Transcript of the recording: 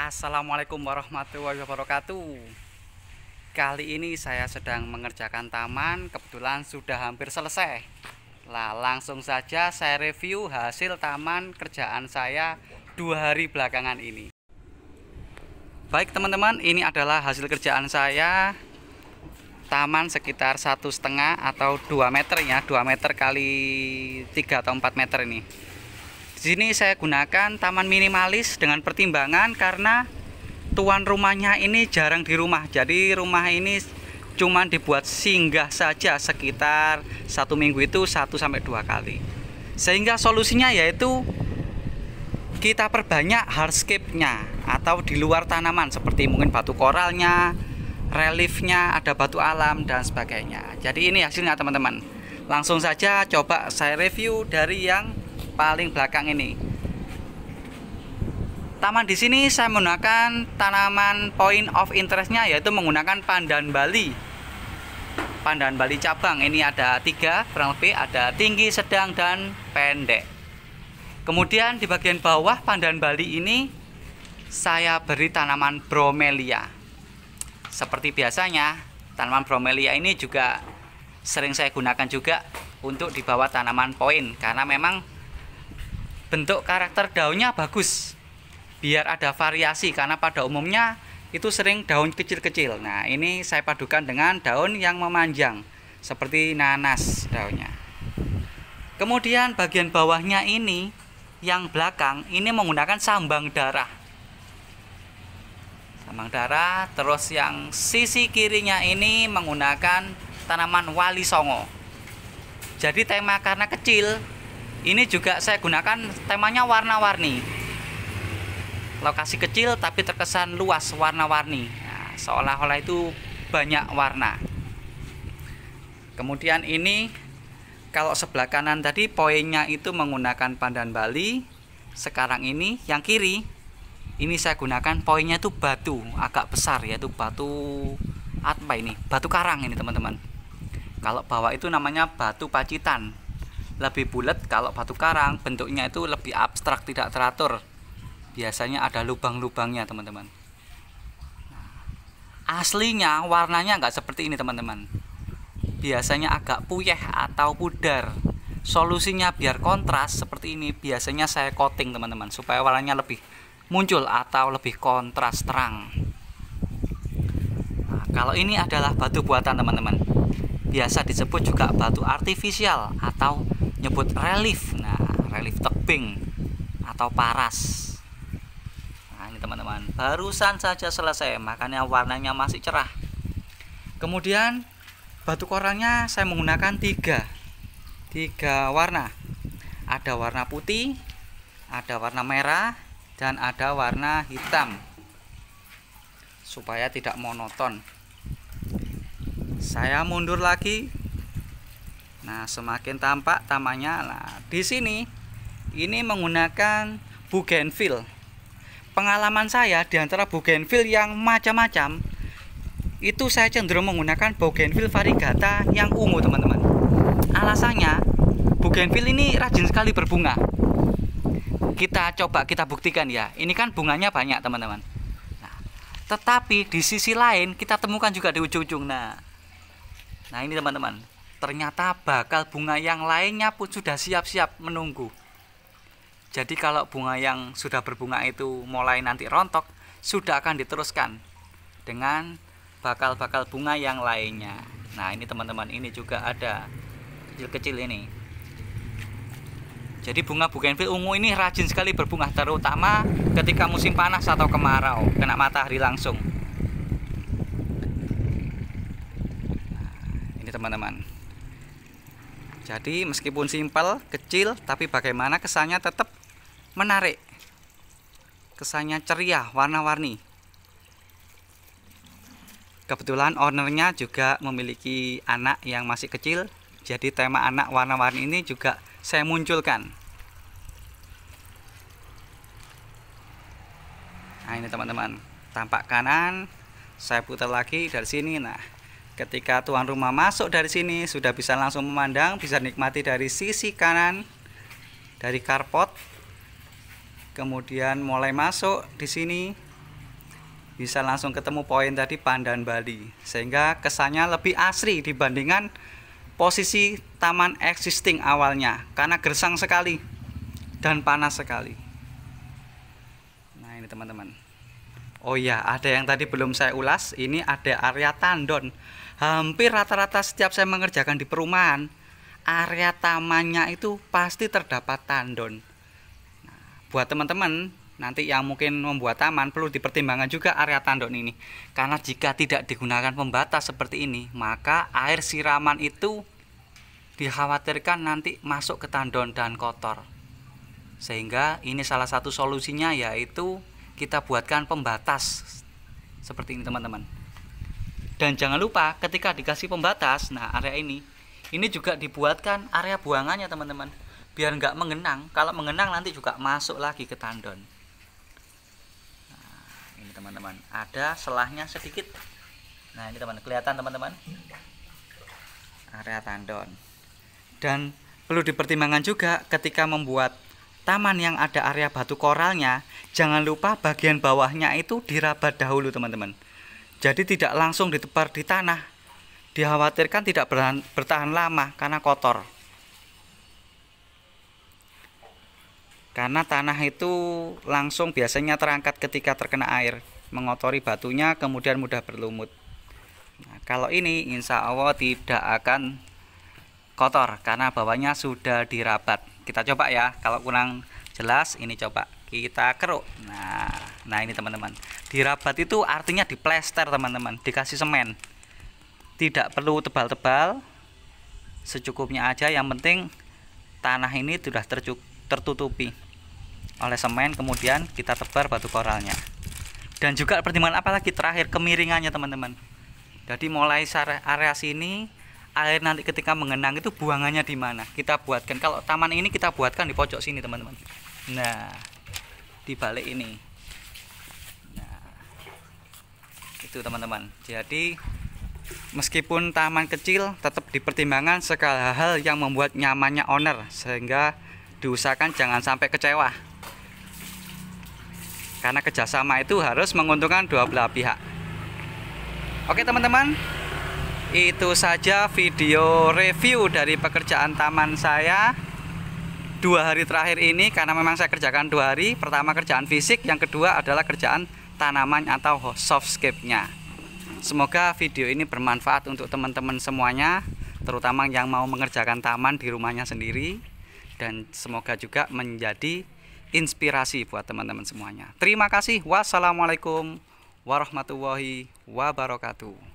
Assalamualaikum warahmatullahi wabarakatuh Kali ini saya sedang mengerjakan taman Kebetulan sudah hampir selesai Lah langsung saja saya review hasil taman kerjaan saya dua hari belakangan ini Baik teman-teman ini adalah hasil kerjaan saya Taman sekitar satu setengah atau 2 meter ya 2 meter kali 3 atau 4 meter ini di sini saya gunakan taman minimalis dengan pertimbangan karena tuan rumahnya ini jarang di rumah. Jadi rumah ini cuma dibuat singgah saja sekitar satu minggu itu satu sampai dua kali. Sehingga solusinya yaitu kita perbanyak hardscape-nya atau di luar tanaman seperti mungkin batu koralnya, reliefnya, ada batu alam dan sebagainya. Jadi ini hasilnya teman-teman. Langsung saja coba saya review dari yang paling belakang ini. Taman di sini saya menggunakan tanaman point of interestnya yaitu menggunakan pandan Bali. Pandan Bali cabang ini ada tiga kurang lebih ada tinggi, sedang dan pendek. Kemudian di bagian bawah pandan Bali ini saya beri tanaman bromelia. Seperti biasanya tanaman bromelia ini juga sering saya gunakan juga untuk di bawah tanaman poin karena memang bentuk karakter daunnya bagus biar ada variasi karena pada umumnya itu sering daun kecil-kecil nah ini saya padukan dengan daun yang memanjang seperti nanas daunnya kemudian bagian bawahnya ini yang belakang ini menggunakan sambang darah sambang darah terus yang sisi kirinya ini menggunakan tanaman wali songo jadi tema karena kecil ini juga saya gunakan temanya warna-warni. Lokasi kecil tapi terkesan luas warna-warni. Nah, seolah-olah itu banyak warna. Kemudian ini kalau sebelah kanan tadi poinnya itu menggunakan pandan Bali. Sekarang ini yang kiri ini saya gunakan poinnya itu batu agak besar yaitu batu apa ini? Batu karang ini teman-teman. Kalau bawah itu namanya batu pacitan lebih bulat kalau batu karang bentuknya itu lebih abstrak tidak teratur biasanya ada lubang-lubangnya teman-teman nah, aslinya warnanya nggak seperti ini teman-teman biasanya agak puyeh atau pudar solusinya biar kontras seperti ini biasanya saya coating teman-teman supaya warnanya lebih muncul atau lebih kontras terang nah, kalau ini adalah batu buatan teman-teman biasa disebut juga batu artifisial atau nyebut relief nah relief tebing atau paras nah ini teman-teman barusan saja selesai makanya warnanya masih cerah kemudian batu koralnya saya menggunakan tiga tiga warna ada warna putih ada warna merah dan ada warna hitam supaya tidak monoton saya mundur lagi Nah, semakin tampak tamannya. Nah, di sini ini menggunakan bougainville. Pengalaman saya di antara bougainville yang macam-macam itu saya cenderung menggunakan bougainville variegata yang ungu, teman-teman. Alasannya bougainville ini rajin sekali berbunga. Kita coba kita buktikan ya. Ini kan bunganya banyak, teman-teman. Nah, tetapi di sisi lain kita temukan juga di ujung-ujung. Nah, nah ini teman-teman Ternyata bakal bunga yang lainnya pun sudah siap-siap menunggu. Jadi kalau bunga yang sudah berbunga itu mulai nanti rontok, sudah akan diteruskan dengan bakal-bakal bunga yang lainnya. Nah, ini teman-teman, ini juga ada kecil-kecil ini. Jadi bunga bougainville ungu ini rajin sekali berbunga terutama ketika musim panas atau kemarau, kena matahari langsung. Nah, ini teman-teman. Jadi meskipun simpel, kecil, tapi bagaimana kesannya tetap menarik. Kesannya ceria, warna-warni. Kebetulan ownernya juga memiliki anak yang masih kecil, jadi tema anak warna-warni ini juga saya munculkan. Nah ini teman-teman, tampak kanan, saya putar lagi dari sini. Nah Ketika tuan rumah masuk dari sini, sudah bisa langsung memandang, bisa nikmati dari sisi kanan dari karpot. Kemudian mulai masuk di sini bisa langsung ketemu poin tadi Pandan Bali sehingga kesannya lebih asri dibandingkan posisi taman existing awalnya karena gersang sekali dan panas sekali. Nah, ini teman-teman. Oh iya, ada yang tadi belum saya ulas, ini ada area tandon. Hampir rata-rata setiap saya mengerjakan di perumahan, area tamannya itu pasti terdapat tandon. Nah, buat teman-teman nanti yang mungkin membuat taman perlu dipertimbangkan juga area tandon ini. Karena jika tidak digunakan pembatas seperti ini, maka air siraman itu dikhawatirkan nanti masuk ke tandon dan kotor. Sehingga ini salah satu solusinya yaitu kita buatkan pembatas seperti ini teman-teman dan jangan lupa ketika dikasih pembatas nah area ini ini juga dibuatkan area buangannya teman-teman biar nggak mengenang kalau mengenang nanti juga masuk lagi ke tandon nah, ini teman-teman ada selahnya sedikit nah ini teman kelihatan teman-teman area tandon dan perlu dipertimbangkan juga ketika membuat taman yang ada area batu koralnya, jangan lupa bagian bawahnya itu dirabat dahulu teman-teman. Jadi tidak langsung ditebar di tanah. Dikhawatirkan tidak bertahan, bertahan lama karena kotor. Karena tanah itu langsung biasanya terangkat ketika terkena air, mengotori batunya kemudian mudah berlumut. Nah, kalau ini insya Allah tidak akan kotor karena bawahnya sudah dirabat kita coba ya kalau kurang jelas ini coba kita keruk nah nah ini teman-teman dirabat itu artinya diplester teman-teman dikasih semen tidak perlu tebal-tebal secukupnya aja yang penting tanah ini sudah tertutupi oleh semen kemudian kita tebar batu koralnya dan juga pertimbangan apalagi terakhir kemiringannya teman-teman jadi mulai area sini air nanti ketika mengenang itu buangannya di mana kita buatkan kalau taman ini kita buatkan di pojok sini teman-teman nah di balik ini nah itu teman-teman jadi meskipun taman kecil tetap dipertimbangkan segala hal yang membuat nyamannya owner sehingga diusahakan jangan sampai kecewa karena kerjasama itu harus menguntungkan dua belah pihak oke teman-teman itu saja video review dari pekerjaan taman saya dua hari terakhir ini karena memang saya kerjakan dua hari pertama kerjaan fisik yang kedua adalah kerjaan tanaman atau softscape-nya semoga video ini bermanfaat untuk teman-teman semuanya terutama yang mau mengerjakan taman di rumahnya sendiri dan semoga juga menjadi inspirasi buat teman-teman semuanya terima kasih wassalamualaikum warahmatullahi wabarakatuh